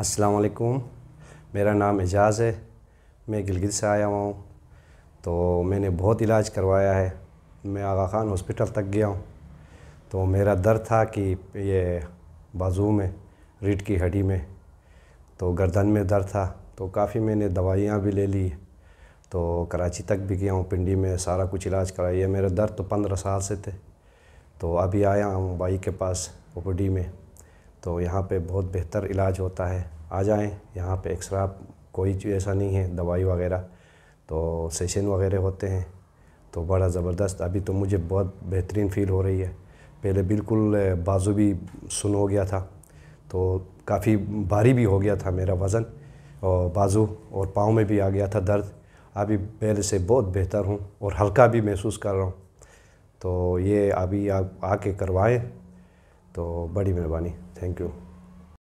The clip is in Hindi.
अस्सलाम वालेकुम मेरा नाम एजाज़ है मैं गिलगित से आया हुआ हूँ तो मैंने बहुत इलाज करवाया है मैं आगा खान हॉस्पिटल तक गया हूँ तो मेरा दर्द था कि ये बाजू में रीढ़ की हड्डी में तो गर्दन में दर्द था तो काफ़ी मैंने दवाइयाँ भी ले ली तो कराची तक भी गया हूँ पिंडी में सारा कुछ इलाज कराया मेरा दर्द तो पंद्रह साल से थे तो अभी आया हूँ भाई के पास ओपीडी में तो यहाँ पे बहुत बेहतर इलाज होता है आ जाएं यहाँ पे एक्सरे कोई चीज़ ऐसा नहीं है दवाई वगैरह तो सेशन वगैरह होते हैं तो बड़ा ज़बरदस्त अभी तो मुझे बहुत बेहतरीन फील हो रही है पहले बिल्कुल बाजू भी सुन हो गया था तो काफ़ी भारी भी हो गया था मेरा वज़न और बाजू और पाँव में भी आ गया था दर्द अभी पहले से बहुत बेहतर हूँ और हल्का भी महसूस कर रहा हूँ तो ये अभी आप आके करवाएं तो बड़ी मेहरबानी थैंक यू